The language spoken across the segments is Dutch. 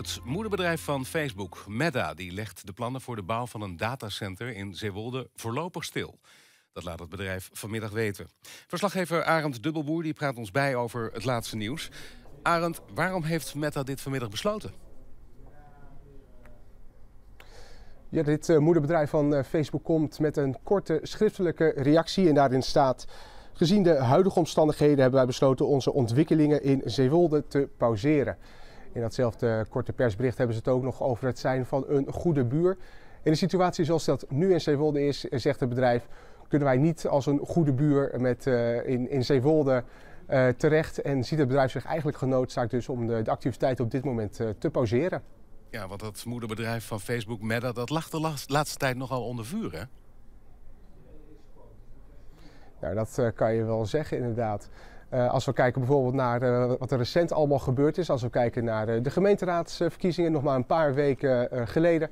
Het moederbedrijf van Facebook, Meta, die legt de plannen voor de bouw van een datacenter in Zeewolde voorlopig stil. Dat laat het bedrijf vanmiddag weten. Verslaggever Arend Dubbelboer die praat ons bij over het laatste nieuws. Arend, waarom heeft Meta dit vanmiddag besloten? Ja, dit eh, moederbedrijf van eh, Facebook komt met een korte schriftelijke reactie en daarin staat... Gezien de huidige omstandigheden hebben wij besloten onze ontwikkelingen in Zeewolde te pauzeren. In datzelfde korte persbericht hebben ze het ook nog over het zijn van een goede buur. In de situatie zoals dat nu in Zeewolde is, zegt het bedrijf, kunnen wij niet als een goede buur met, eh, in, in Zeewolde eh, terecht. En ziet het bedrijf zich eigenlijk genoodzaakt dus om de, de op dit moment eh, te pauzeren. Ja, want dat moederbedrijf van Facebook, Meta, dat lag de laatste tijd nogal onder vuur, hè? Nou, dat kan je wel zeggen inderdaad. Eh, als we kijken bijvoorbeeld naar eh, wat er recent allemaal gebeurd is, als we kijken naar eh, de gemeenteraadsverkiezingen, nog maar een paar weken geleden,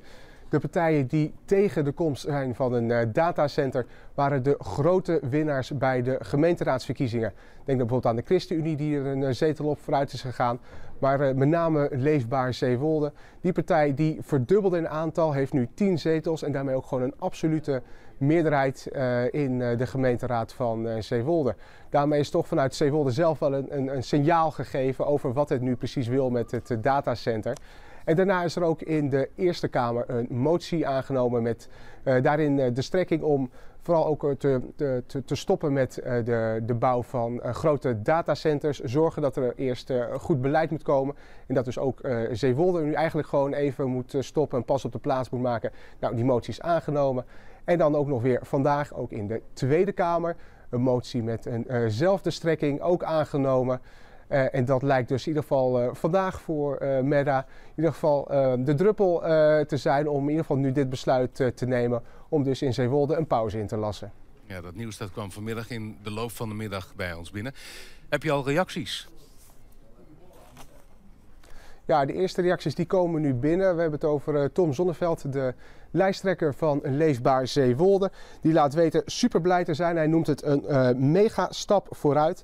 de partijen die tegen de komst zijn van een eh, datacenter waren de grote winnaars bij de gemeenteraadsverkiezingen. Denk dan bijvoorbeeld aan de ChristenUnie die er een eh, zetel op vooruit is gegaan. Maar eh, met name Leefbaar Zeewolde. Die partij die verdubbelde in aantal, heeft nu 10 zetels en daarmee ook gewoon een absolute meerderheid in de gemeenteraad van uh, Zeewolde. Daarmee is toch vanuit Zeewolde zelf wel een, een, een signaal gegeven over wat het nu precies wil met het datacenter. En daarna is er ook in de Eerste Kamer een motie aangenomen met eh, daarin eh, de strekking om vooral ook eh, te, te, te stoppen met de, de bouw van grote datacenters. Zorgen dat er eerst goed beleid moet komen. En dat dus ook Zeewolde nu eigenlijk gewoon even moet stoppen en pas op de plaats moet maken. Nou, die motie is aangenomen. En dan ook nog weer vandaag, ook in de Tweede Kamer, een motie met eenzelfde strekking ook aangenomen. Eh, en dat lijkt dus in ieder geval eh, vandaag voor uh, in ieder geval de druppel te zijn om in ieder geval nu dit besluit te nemen om dus in Zeewolde een pauze in te lassen. Ja, dat nieuws dat kwam vanmiddag in de loop van de middag bij ons binnen. Heb je al reacties? Ja, de eerste reacties die komen nu binnen. We hebben het over Tom Zonneveld, de lijsttrekker van Leefbaar Zeewolde. Die laat weten super blij te zijn. Hij noemt het een mega stap vooruit.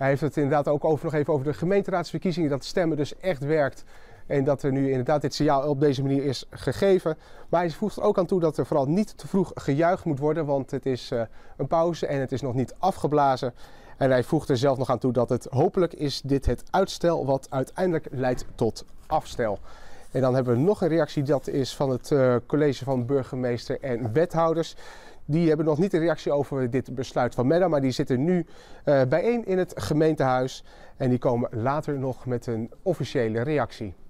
Hij heeft het inderdaad ook over, nog even over de gemeenteraadsverkiezingen. Dat stemmen dus echt werkt. En dat er nu inderdaad dit signaal op deze manier is gegeven. Maar hij voegt ook aan toe dat er vooral niet te vroeg gejuicht moet worden. Want het is eh, een pauze en het is nog niet afgeblazen. En hij voegt er zelf nog aan toe dat het hopelijk is dit het uitstel wat uiteindelijk leidt tot afstel. En dan hebben we nog een reactie, dat is van het eh, college van burgemeester en wethouders die hebben nog niet een reactie over dit besluit van MEDA, maar die zitten nu eh, bijeen in het gemeentehuis en die komen later nog met een officiële reactie.